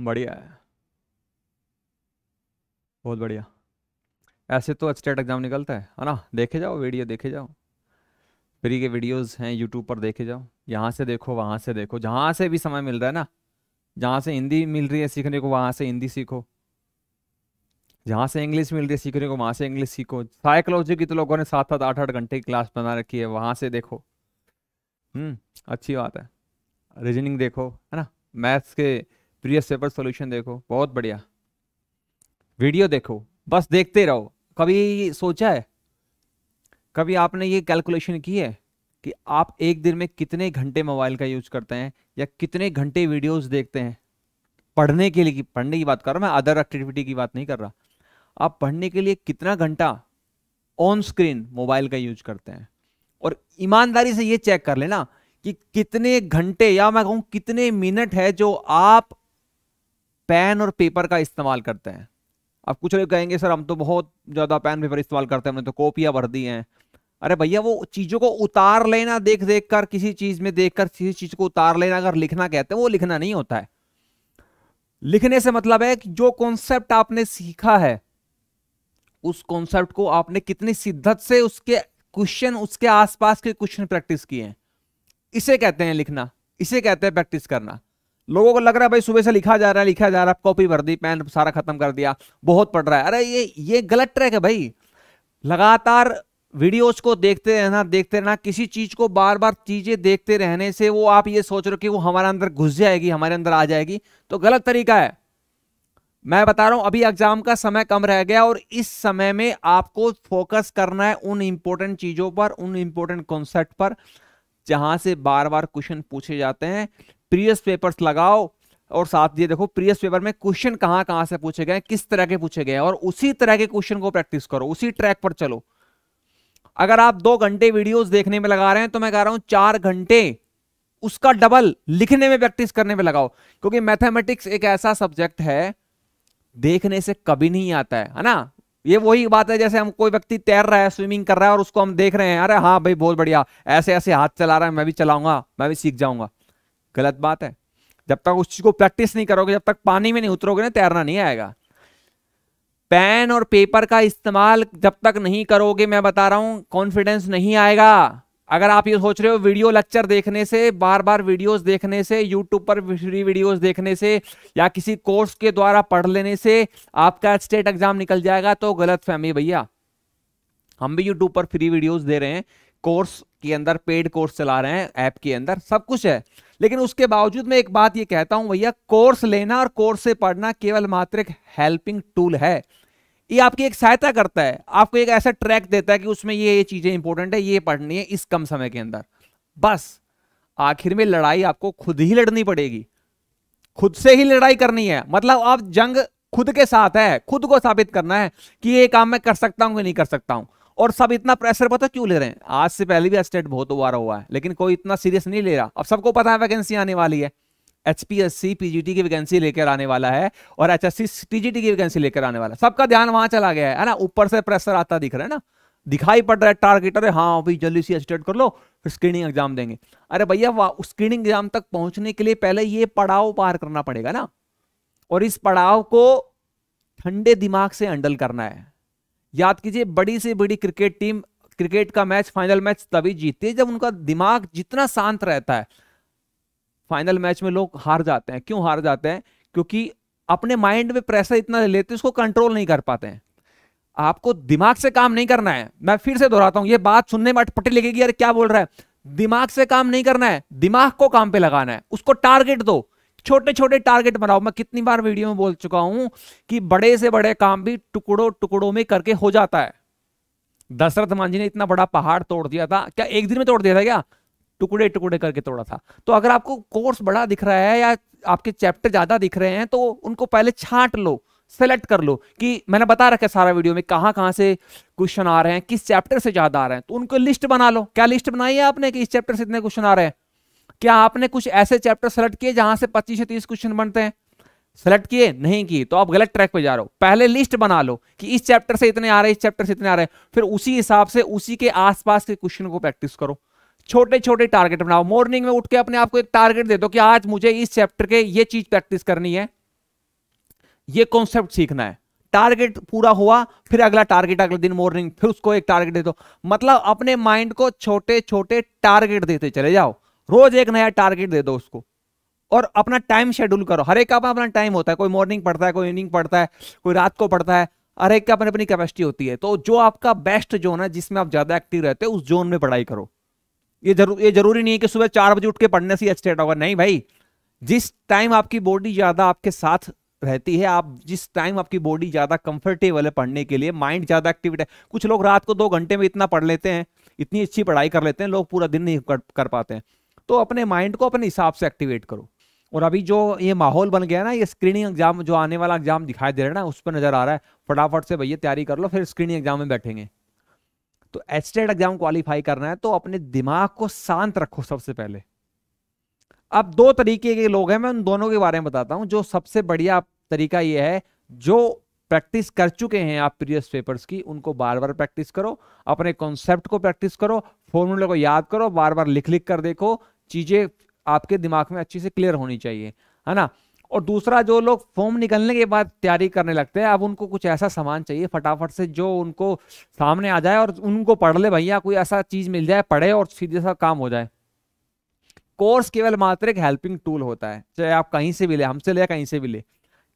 बढ़िया है बहुत बढ़िया ऐसे तो स्टेट एग्ज़ाम निकलता है है ना देखे जाओ वीडियो देखे जाओ फ्री के वीडियोस हैं यूट्यूब पर देखे जाओ यहाँ से देखो वहाँ से देखो जहाँ से भी समय मिल रहा है ना जहाँ से हिंदी मिल रही है सीखने को वहाँ से हिंदी सीखो जहाँ से इंग्लिश मिल रही है सीखने को वहाँ से इंग्लिश सीखो साइकोलॉजी की तो लोगों ने सात सात आठ आठ घंटे की क्लास बना रखी है वहाँ से देखो हम्म अच्छी बात है रीजनिंग देखो है ना मैथ्स के प्रीवियस पेपर सॉल्यूशन देखो बहुत बढ़िया वीडियो देखो बस देखते रहो कभी सोचा है कभी आपने ये कैलकुलेशन की है कि आप एक दिन में कितने घंटे मोबाइल का यूज करते हैं या कितने घंटे वीडियोस देखते हैं पढ़ने के लिए पढ़ने की बात कर रहा हूं मैं अदर एक्टिविटी की बात नहीं कर रहा आप पढ़ने के लिए कितना घंटा ऑन स्क्रीन मोबाइल का यूज करते हैं और ईमानदारी से ये चेक कर लेना कि कितने घंटे या मैं कहूं कितने मिनट है जो आप पेन और पेपर का इस्तेमाल करते हैं अब कुछ लोग कहेंगे सर हम तो बहुत ज़्यादा पेन पेपर इस्तेमाल करते हैं हमने तो कॉपियाँ भर दी हैं अरे भैया वो चीज़ों को उतार लेना देख देख कर किसी चीज़ में देख कर किसी चीज़ को उतार लेना अगर लिखना कहते हैं वो लिखना नहीं होता है लिखने से मतलब है कि जो कॉन्सेप्ट आपने सीखा है उस कॉन्सेप्ट को आपने कितनी शिद्दत से उसके क्वेश्चन उसके आसपास के क्वेश्चन प्रैक्टिस किए हैं इसे कहते हैं लिखना इसे कहते हैं प्रैक्टिस करना लोगों को लग रहा है भाई सुबह से लिखा जा रहा है लिखा जा रहा है कॉपी भर दी पेन सारा खत्म कर दिया बहुत पढ़ रहा है अरे ये ये गलत ट्रैक है भाई लगातार वीडियोस को देखते रहना देखते रहना किसी चीज को बार बार चीजें देखते रहने से वो आप ये सोच रहे हो कि वो हमारे अंदर घुस जाएगी हमारे अंदर आ जाएगी तो गलत तरीका है मैं बता रहा हूं अभी एग्जाम का समय कम रह गया और इस समय में आपको फोकस करना है उन इंपॉर्टेंट चीजों पर उन इंपॉर्टेंट कॉन्सेप्ट पर जहां से बार बार क्वेश्चन पूछे जाते हैं प्रीवियस पेपर्स लगाओ और साथ ये देखो प्रीवियस पेपर में क्वेश्चन कहाँ कहां से पूछे गए किस तरह के पूछे गए और उसी तरह के क्वेश्चन को प्रैक्टिस करो उसी ट्रैक पर चलो अगर आप दो घंटे वीडियोस देखने में लगा रहे हैं तो मैं कह रहा हूं चार घंटे उसका डबल लिखने में प्रैक्टिस करने में लगाओ क्योंकि मैथमेटिक्स एक ऐसा सब्जेक्ट है देखने से कभी नहीं आता है है ना ये वही बात है जैसे हम कोई व्यक्ति तैर रहा है स्विमिंग कर रहा है और उसको हम देख रहे हैं अरे हाँ भाई बहुत बढ़िया ऐसे ऐसे हाथ चला रहा है मैं भी चलाऊंगा मैं भी सीख जाऊंगा गलत बात है जब तक उस चीज को प्रैक्टिस नहीं करोगे जब तक पानी में नहीं उतरोगे ना तैरना नहीं आएगा पेन और पेपर का इस्तेमाल जब तक नहीं करोगे मैं बता रहा हूं कॉन्फिडेंस नहीं आएगा अगर आप ये सोच रहे हो वीडियो लेक्चर देखने से बार बार वीडियोस देखने से यूट्यूब पर फ्री वीडियोस देखने से या किसी कोर्स के द्वारा पढ़ लेने से आपका स्टेट एग्जाम निकल जाएगा तो गलत फहमी भैया हम भी यूट्यूब पर फ्री वीडियोस दे रहे हैं कोर्स के अंदर पेड कोर्स चला रहे हैं ऐप के अंदर सब कुछ है लेकिन उसके बावजूद मैं एक बात ये कहता हूं भैया कोर्स लेना और कोर्स से पढ़ना केवल मात्र एक हेल्पिंग टूल है ये आपकी एक सहायता करता है आपको एक ऐसा ट्रैक देता है कि उसमें ये ये चीजें इंपॉर्टेंट है ये पढ़नी है इस कम समय के अंदर बस आखिर में लड़ाई आपको खुद ही लड़नी पड़ेगी खुद से ही लड़ाई करनी है मतलब आप जंग खुद के साथ है खुद को साबित करना है कि ये काम मैं कर सकता हूं कि नहीं कर सकता हूं और सब इतना प्रेशर पता तो क्यों ले रहे हैं आज से पहले भी एस्टेट बहुत उबारा हुआ है लेकिन कोई इतना सीरियस नहीं ले रहा अब सबको पता है वैकेंसी आने वाली है एच पीजीटी टी की वैकेंसी लेकर आने वाला है और एच एस सी की वैकेंसी लेकर आने वाला है सबका ध्यान वहां चला गया है ना ऊपर से प्रेशर आता दिख रहा है ना दिखाई पड़ रहा है टारगेट अरे हाँ अभी जल्दी सी एस्टेट कर लो फिर स्क्रीनिंग एग्जाम देंगे अरे भैया वाह स्क्रीनिंग एग्जाम तक पहुंचने के लिए पहले ये पड़ाव पार करना पड़ेगा ना और इस पड़ाव को ठंडे दिमाग से हैंडल करना है याद कीजिए बड़ी से बड़ी क्रिकेट टीम क्रिकेट का मैच फाइनल मैच तभी जीतती है जब उनका दिमाग जितना शांत रहता है फाइनल मैच में लोग हार जाते हैं क्यों हार जाते हैं क्योंकि अपने माइंड में प्रेशर इतना लेते हैं उसको कंट्रोल नहीं कर पाते हैं आपको दिमाग से काम नहीं करना है मैं फिर से दोहराता हूं ये बात सुनने में अटपटी लगेगी अरे क्या बोल रहा है दिमाग से काम नहीं करना है दिमाग को काम पे लगाना है उसको टारगेट दो छोटे छोटे टारगेट बनाओ मैं कितनी बार वीडियो में बोल चुका हूं कि बड़े से बड़े काम भी टुकड़ों टुकड़ों में करके हो जाता है दशरथ मांझी ने इतना बड़ा पहाड़ तोड़ दिया था क्या एक दिन में तोड़ दिया था क्या टुकड़े टुकड़े करके तोड़ा था तो अगर आपको कोर्स बड़ा दिख रहा है या आपके चैप्टर ज्यादा दिख रहे हैं तो उनको पहले छांट लो सेलेक्ट कर लो कि मैंने बता रखा है सारा वीडियो में कहां कहां से क्वेश्चन आ रहे हैं किस चैप्टर से ज्यादा आ रहे हैं तो उनको लिस्ट बना लो क्या लिस्ट बनाई है आपने कि इस चैप्टर से इतने क्वेश्चन आ रहे हैं क्या आपने कुछ ऐसे चैप्टर सेलेक्ट किए जहां से पच्चीस से तीस क्वेश्चन बनते हैं सेलेक्ट किए नहीं किए तो आप गलत ट्रैक पे जा रहे हो पहले लिस्ट बना लो कि इस चैप्टर से इतने आ रहे हैं इस चैप्टर से इतने आ रहे हैं फिर उसी हिसाब से उसी के आसपास के क्वेश्चन को प्रैक्टिस करो छोटे छोटे टारगेट बनाओ मॉर्निंग में उठ के अपने आप को एक टारगेट दे दो कि आज मुझे इस चैप्टर के ये चीज प्रैक्टिस करनी है ये कॉन्सेप्ट सीखना है टारगेट पूरा हुआ फिर अगला टारगेट अगले दिन मॉर्निंग फिर उसको एक टारगेट दे दो मतलब अपने माइंड को छोटे छोटे टारगेट देते चले जाओ रोज एक नया टारगेट दे दो उसको और अपना टाइम शेड्यूल करो हर एक का अपना टाइम होता है कोई मॉर्निंग पढ़ता है कोई इवनिंग पढ़ता है कोई रात को पढ़ता है हर एक का अपनी अपनी कैपेसिटी होती है तो जो आपका बेस्ट जोन है जिसमें आप ज्यादा एक्टिव रहते हो उस जोन में पढ़ाई करो ये जरूर ये जरूरी नहीं है कि सुबह चार बजे उठ के पढ़ने से अच्छे होगा नहीं भाई जिस टाइम आपकी बॉडी ज़्यादा आपके साथ रहती है आप जिस टाइम आपकी बॉडी ज़्यादा कंफर्टेबल है पढ़ने के लिए माइंड ज़्यादा एक्टिव है कुछ लोग रात को दो घंटे में इतना पढ़ लेते हैं इतनी अच्छी पढ़ाई कर लेते हैं लोग पूरा दिन नहीं कर, कर पाते हैं तो अपने माइंड को अपने हिसाब से एक्टिवेट करो और अभी जो ये माहौल बन गया ना ये स्क्रीनिंग एग्जाम जो आने वाला एग्जाम दिखाई दे रहा है ना उस पर नजर आ रहा है फटाफट से भैया तैयारी कर लो फिर स्क्रीनिंग एग्जाम में बैठेंगे तो एस्टेट एग्जाम क्वालिफाई करना है तो अपने दिमाग को शांत रखो सबसे पहले अब दो तरीके के लोग हैं मैं उन दोनों के बारे में बताता हूं जो सबसे बढ़िया तरीका यह है जो प्रैक्टिस कर चुके हैं आप प्रीवियस पेपर्स की उनको बार बार प्रैक्टिस करो अपने कॉन्सेप्ट को प्रैक्टिस करो फॉर्मूले को याद करो बार बार लिख लिख कर देखो चीज़ें आपके दिमाग में अच्छी से क्लियर होनी चाहिए है ना और दूसरा जो लोग फॉर्म निकलने के बाद तैयारी करने लगते हैं अब उनको कुछ ऐसा सामान चाहिए फटाफट से जो उनको सामने आ जाए और उनको पढ़ ले भैया कोई ऐसा चीज़ मिल जाए पढ़े और सीधे सा काम हो जाए कोर्स केवल मात्र एक हेल्पिंग टूल होता है चाहे आप कहीं से भी ले हमसे ले कहीं से भी ले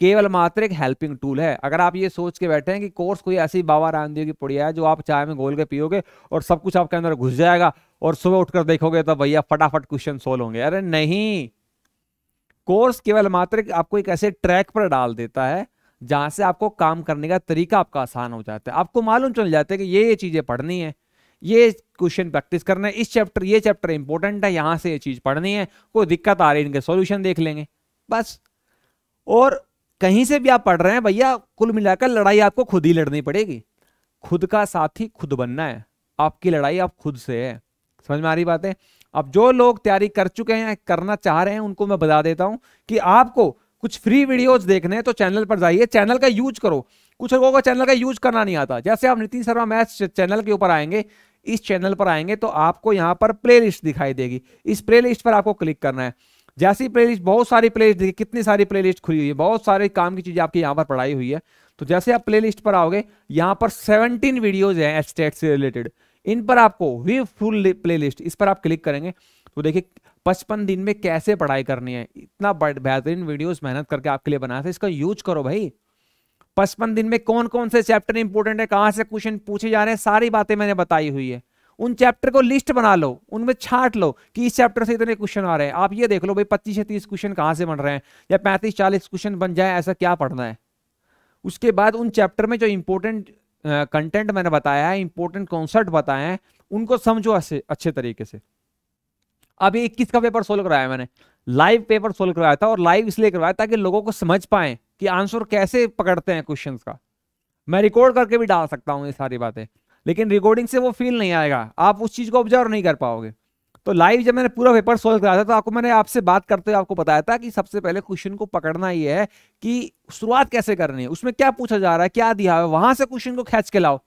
केवल मात्र एक हेल्पिंग टूल है अगर आप ये सोच के बैठे हैं कि कोर्स कोई ऐसी बाबा रामदेव की पुड़िया है जो आप चाय में घोल के पियोगे और सब कुछ आपके अंदर घुस जाएगा और सुबह उठकर देखोगे तो भैया फटाफट क्वेश्चन सोल्व होंगे अरे नहीं कोर्स केवल मात्र आपको एक ऐसे ट्रैक पर डाल देता है जहां से आपको काम करने का तरीका आपका आसान हो जाता है आपको मालूम चल जाता है कि ये ये चीजें पढ़नी है ये क्वेश्चन प्रैक्टिस करना है इस चैप्टर ये चैप्टर इंपॉर्टेंट है यहां से ये चीज पढ़नी है कोई दिक्कत आ रही है इनके सॉल्यूशन देख लेंगे बस और कहीं से भी आप पढ़ रहे हैं भैया कुल मिलाकर लड़ाई आपको खुद ही लड़नी पड़ेगी खुद का साथी खुद बनना है आपकी लड़ाई आप खुद से है समझ में आ रही बात है अब जो लोग तैयारी कर चुके हैं करना चाह रहे हैं उनको मैं बता देता हूं कि आपको कुछ फ्री वीडियोज देखने हैं तो चैनल पर जाइए चैनल का यूज करो कुछ लोगों का चैनल का यूज करना नहीं आता जैसे आप नितिन शर्मा मैथ चैनल के ऊपर आएंगे इस चैनल पर आएंगे तो आपको यहां पर प्लेलिस्ट दिखाई देगी इस प्लेलिस्ट पर आपको क्लिक करना है जैसी प्लेलिस्ट बहुत सारी प्लेलिस्ट देखिए कितनी सारी प्लेलिस्ट खुली हुई है बहुत सारे काम की चीज़ें आपकी यहाँ पर पढ़ाई हुई है तो जैसे आप प्लेलिस्ट पर आओगे यहाँ पर 17 वीडियोज हैं एस्टेट से रिलेटेड इन पर आपको वी फुल प्लेलिस्ट इस पर आप क्लिक करेंगे तो देखिए पचपन दिन में कैसे पढ़ाई करनी है इतना बेहतरीन वीडियोज मेहनत करके आपके लिए बनाया था तो इसका यूज करो भाई पचपन दिन में कौन कौन से चैप्टर इंपोर्टेंट है कहाँ से क्वेश्चन पूछे जा रहे हैं सारी बातें मैंने बताई हुई है उन चैप्टर को लिस्ट बना लो उनमें छाट लो कि इस चैप्टर से इतने क्वेश्चन आ रहे हैं आप ये देख लो भाई पच्चीस से तीस क्वेश्चन कहाँ से बन रहे हैं या पैंतीस चालीस क्वेश्चन बन जाए ऐसा क्या पढ़ना है उसके बाद उन चैप्टर में जो इंपॉर्टेंट कंटेंट मैंने बताया है इंपॉर्टेंट कॉन्सेप्ट बताए हैं उनको समझो अच्छे अच्छे तरीके से अभी इक्कीस का पेपर सोल्व कराया मैंने लाइव पेपर सोल्व करवाया था और लाइव इसलिए करवाया ताकि लोगों को समझ पाए कि आंसर कैसे पकड़ते हैं क्वेश्चन का मैं रिकॉर्ड करके भी डाल सकता हूँ ये सारी बातें लेकिन रिकॉर्डिंग से वो फील नहीं आएगा आप उस चीज़ को ऑब्जर्व नहीं कर पाओगे तो लाइव जब मैंने पूरा पेपर सोल्व करा था तो आपको मैंने आपसे बात करते हुए आपको बताया था कि सबसे पहले क्वेश्चन को पकड़ना ये है कि शुरुआत कैसे करनी है उसमें क्या पूछा जा रहा है क्या दिया है वहां से क्वेश्चन को खेच के लाओ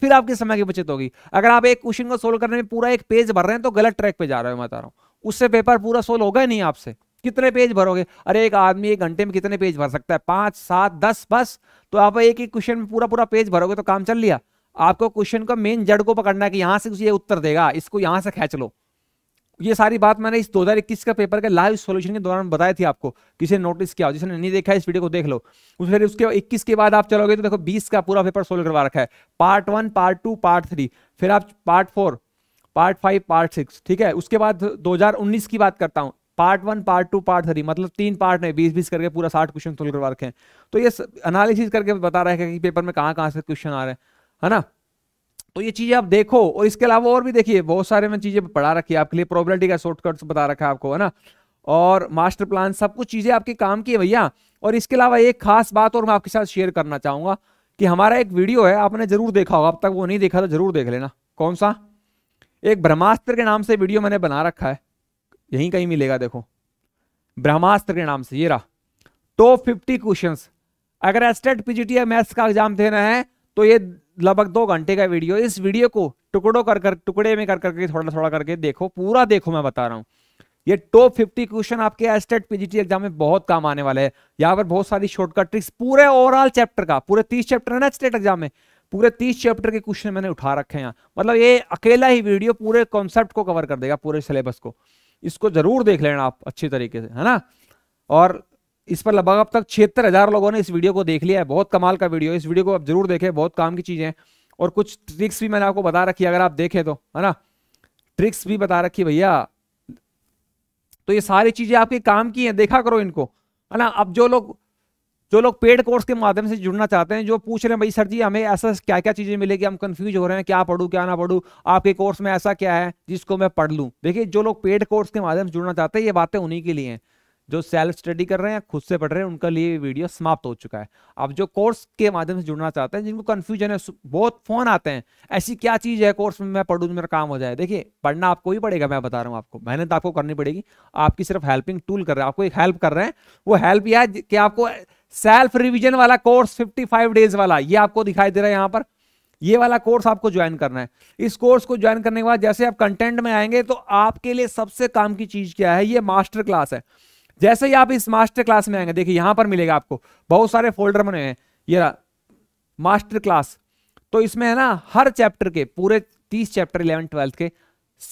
फिर आपके समय की बचत होगी अगर आप एक क्वेश्चन को सोल्व करने में पूरा एक पेज भर रहे हैं तो गलत ट्रैक पे जा रहे हो मैं बता रहा हूँ उससे पेपर पूरा सोल्व होगा ही नहीं आपसे कितने पेज भरोगे अरे एक आदमी एक घंटे में कितने पेज भर सकता है पांच सात दस बस तो आप एक एक क्वेश्चन में पूरा पूरा पेज भरोगे तो काम चल लिया आपको क्वेश्चन का मेन जड़ को पकड़ना है कि यहां से ये उत्तर देगा इसको यहां से खेच लो ये सारी बात मैंने इस 2021 का पेपर के लाइव सॉल्यूशन के दौरान बताई थी आपको किसी नोटिस किया जिसने नहीं देखा इस वीडियो को देख लो उस फिर उसके 21 के बाद आप चलोगे तो देखो 20 का पूरा पेपर सोल्व करवा रखा है part one part two part three फिर आप part four part five part six ठीक है उसके बाद दो की बात करता हूँ part one part two part three मतलब तीन पार्ट में बीस बीस करके पूरा साठ क्वेश्चन सोल्व करवा रखे हैं तो ये अनालिसिस करके बता रहे हैं कि पेपर में कहाँ कहाँ से क्वेश्चन आ रहे हैं है ना तो ये चीजें आप देखो और इसके अलावा और भी देखिए बहुत सारे मैं चीजें पढ़ा रखी है आपके लिए प्रोबेबिलिटी का शॉर्टकट बता रखा है आपको है ना और मास्टर प्लान सब कुछ चीजें आपके काम की है भैया और इसके अलावा एक खास बात और मैं आपके साथ शेयर करना चाहूंगा कि हमारा एक वीडियो है आपने जरूर देखा होगा अब तक वो नहीं देखा तो जरूर देख लेना कौन सा एक ब्रह्मास्त्र के नाम से वीडियो मैंने बना रखा है यहीं कहीं मिलेगा देखो ब्रह्मास्त्र के नाम से ये रहा टॉप फिफ्टी क्वेश्चन अगर एस्टेट पीजीटी मैथ्स का एग्जाम देना है तो ये लगभग दो घंटे का वीडियो इस वीडियो को टुकड़ों कर कर टुकड़े में कर करके थोड़ा थोड़ा करके देखो पूरा देखो मैं बता रहा हूँ ये टॉप फिफ्टी क्वेश्चन आपके एस्टेट पीजीटी एग्जाम में बहुत काम आने वाले हैं यहाँ पर बहुत सारी शॉर्टकट ट्रिक्स पूरे ओवरऑल चैप्टर का पूरे तीस चैप्टर है ना स्टेट एग्जाम में पूरे तीस चैप्टर के क्वेश्चन मैंने उठा रखे हैं मतलब ये अकेला ही वीडियो पूरे कॉन्सेप्ट को कवर कर देगा पूरे सिलेबस को इसको जरूर देख लेना आप अच्छी तरीके से है ना और इस पर लगभग अब तक छिहत्तर हजार लोगों ने इस वीडियो को देख लिया है बहुत कमाल का वीडियो इस वीडियो को आप जरूर देखें बहुत काम की चीज़ें और कुछ ट्रिक्स भी मैंने आपको बता रखी है अगर आप देखें तो है ना ट्रिक्स भी बता रखी भैया तो ये सारी चीज़ें आपके काम की हैं देखा करो इनको है ना अब जो लोग जो लोग पेड कोर्स के माध्यम से जुड़ना चाहते हैं जो पूछ रहे हैं भाई सर जी हमें ऐसा क्या क्या चीज़ें मिलेगी हम कंफ्यूज हो रहे हैं क्या पढ़ू क्या ना पढ़ू आपके कोर्स में ऐसा क्या है जिसको मैं पढ़ लू देखिए जो लोग पेड कोर्स के माध्यम से जुड़ना चाहते हैं ये बातें उन्हीं के लिए हैं जो सेल्फ स्टडी कर रहे हैं या खुद से पढ़ रहे हैं उनका लिए वीडियो समाप्त हो चुका है आप जो कोर्स के माध्यम से जुड़ना चाहते हैं जिनको कन्फ्यूजन है बहुत फोन आते हैं ऐसी क्या चीज़ है कोर्स में मैं पढ़ू तो मेरा काम हो जाए देखिए पढ़ना आपको ही पड़ेगा मैं बता रहा हूँ आपको मेहनत आपको करनी पड़ेगी आपकी सिर्फ हेल्पिंग टूल कर रहे हैं आपको एक हेल्प कर रहे हैं वो हेल्प यह है कि आपको सेल्फ रिविजन वाला कोर्स फिफ्टी डेज वाला ये आपको दिखाई दे रहा है यहाँ पर ये वाला कोर्स आपको ज्वाइन करना है इस कोर्स को ज्वाइन करने के बाद जैसे आप कंटेंट में आएंगे तो आपके लिए सबसे काम की चीज क्या है ये मास्टर क्लास है जैसे ही आप इस मास्टर क्लास में आएंगे देखिए यहां पर मिलेगा आपको बहुत सारे फोल्डर बने हैं ये मास्टर क्लास तो इसमें है ना हर चैप्टर के पूरे तीस चैप्टर इलेवन ट्वेल्थ के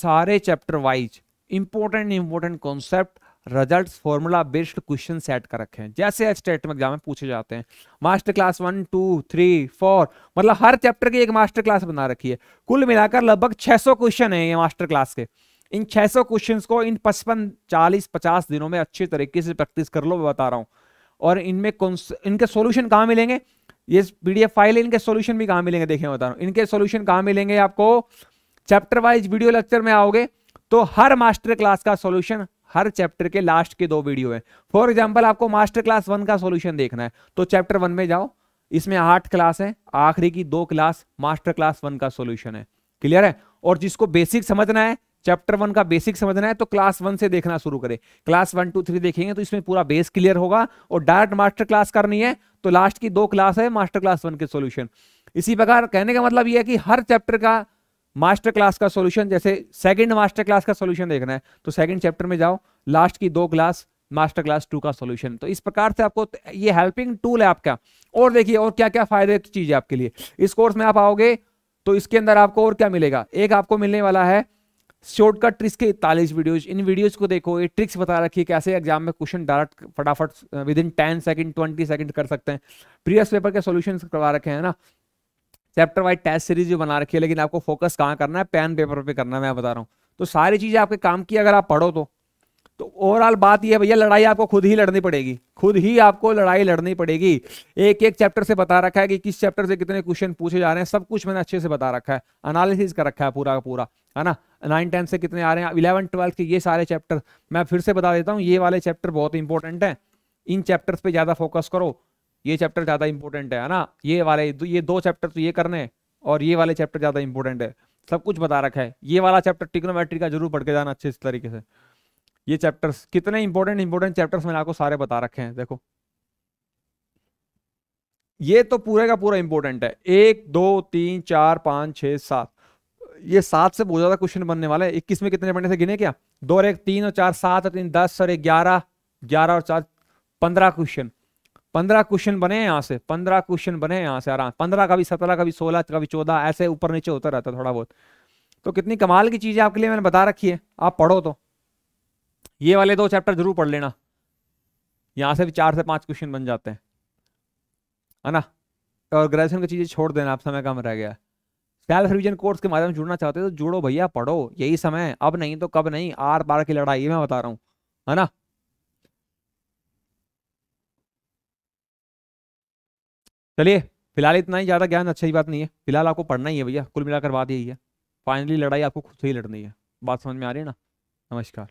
सारे chapter wise important important concept result formula based question set कर रखे हैं जैसे स्टेट एग्जाम में पूछे जाते हैं master class one two three four मतलब हर चैप्टर की एक मास्टर क्लास बना रखी है कुल मिलाकर लगभग 600 क्वेश्चन है ये मास्टर क्लास के इन 600 क्वेश्चन को इन 55 40 50 दिनों में अच्छे तरीके से प्रैक्टिस कर लो मैं बता रहा हूँ और इनमें इनके सोल्यूशन कहाँ मिलेंगे ये पीडीएफ फाइल इनके सोल्यूशन भी कहाँ मिलेंगे देखें बता रहा हूँ इनके सोल्यूशन कहाँ मिलेंगे आपको चैप्टर वाइज वीडियो लेक्चर में आओगे तो हर मास्टर क्लास का सोल्यूशन हर चैप्टर के लास्ट के दो वीडियो है फॉर एग्जाम्पल आपको मास्टर क्लास वन का सोल्यूशन देखना है तो चैप्टर वन में जाओ इसमें आठ क्लास है आखिरी की दो क्लास मास्टर क्लास वन का सोल्यूशन है क्लियर है और जिसको बेसिक समझना है चैप्टर वन का बेसिक समझना है तो क्लास वन से देखना शुरू करें क्लास वन टू थ्री देखेंगे तो इसमें पूरा बेस क्लियर होगा और डायरेक्ट मास्टर क्लास करनी है तो लास्ट की दो क्लास है मास्टर क्लास वन के सोल्यूशन इसी प्रकार कहने का मतलब यह है कि हर चैप्टर का मास्टर क्लास का सोल्यूशन जैसे सेकंड मास्टर क्लास का सोल्यूशन देखना है तो सेकंड चैप्टर में जाओ लास्ट की दो क्लास मास्टर क्लास टू का सोल्यूशन तो इस प्रकार से आपको ये हेल्पिंग टूल है आपका और देखिए और क्या क्या फायदे चीज है आपके लिए इस कोर्स में आप आओगे तो इसके अंदर आपको और क्या मिलेगा एक आपको मिलने वाला है शॉर्टकट ट्रिक्स के इकतालीस वीडियोज इन वीडियोज को देखो ये ट्रिक्स बता रखी है कैसे एग्जाम में क्वेश्चन डायरेक्ट फटाफट within ten second twenty second कर सकते हैं प्रीवियस पेपर के सोल्यूशन करवा रखे हैं ना चैप्टर वाइज टेस्ट सीरीज भी बना रखी है लेकिन आपको फोकस कहाँ करना है पेन पेपर पे करना है मैं बता रहा हूँ तो सारी चीज़ें आपके काम की अगर आप पढ़ो तो तो ओवरऑल बात यह भैया लड़ाई आपको खुद ही लड़नी पड़ेगी खुद ही आपको लड़ाई लड़नी पड़ेगी एक एक चैप्टर से बता रखा है कि किस चैप्टर से कितने क्वेश्चन पूछे जा रहे हैं सब कुछ मैंने अच्छे से बता रखा है अनालिसिस कर रखा है पूरा का पूरा है ना नाइन टेंथ से कितने आ रहे हैं इलेवन ट्वेल्थ के ये सारे चैप्टर मैं फिर से बता देता हूँ ये वाले चैप्टर बहुत इंपॉर्टेंट है इन चैप्टर्स पे ज़्यादा फोकस करो ये चैप्टर ज़्यादा इंपॉर्टेंट है ना ये वाले ये दो चैप्टर तो ये करने हैं और ये वाले चैप्टर ज़्यादा इंपॉर्टेंट है सब कुछ बता रखा है ये वाला चैप्टर टिक्नोमेट्री का जरूर पढ़ के जाना अच्छे तरीके से ये चैप्टर्स कितने इंपॉर्टेंट इंपॉर्टेंट चैप्टर्स मैंने आपको सारे बता रखे हैं देखो ये तो पूरे का पूरा इंपॉर्टेंट है एक दो तीन चार पांच छह सात ये सात से बहुत ज्यादा क्वेश्चन बनने वाले इक्कीस में कितने बनने थे गिने क्या दो और एक तीन और चार सात और तीन दस और एक ग्यारह ग्यारह और चार पंद्रह क्वेश्चन पंद्रह क्वेश्चन बने यहाँ से पंद्रह क्वेश्चन बने यहाँ से आराम पंद्रह कभी सत्रह कभी सोलह कभी चौदह ऐसे ऊपर नीचे होता रहता थोड़ा बहुत तो कितनी कमाल की चीजें आपके लिए मैंने बता रखी है आप पढ़ो तो ये वाले दो चैप्टर जरूर पढ़ लेना यहां से भी चार से पांच क्वेश्चन बन जाते हैं है ना और ग्रेजुएशन की चीज़ें छोड़ देना आप समय कम रह गया सेल्फ रिविजन कोर्स के माध्यम से जुड़ना चाहते हो तो जुड़ो भैया पढ़ो यही समय अब नहीं तो कब नहीं आर पार की लड़ाई मैं बता रहा हूँ है ना चलिए फिलहाल इतना ही ज़्यादा ज्ञान अच्छी बात नहीं है फिलहाल आपको पढ़ना ही है भैया कुल मिलाकर बात यही है फाइनली लड़ाई आपको खुद से ही लड़नी है बात समझ में आ रही है ना नमस्कार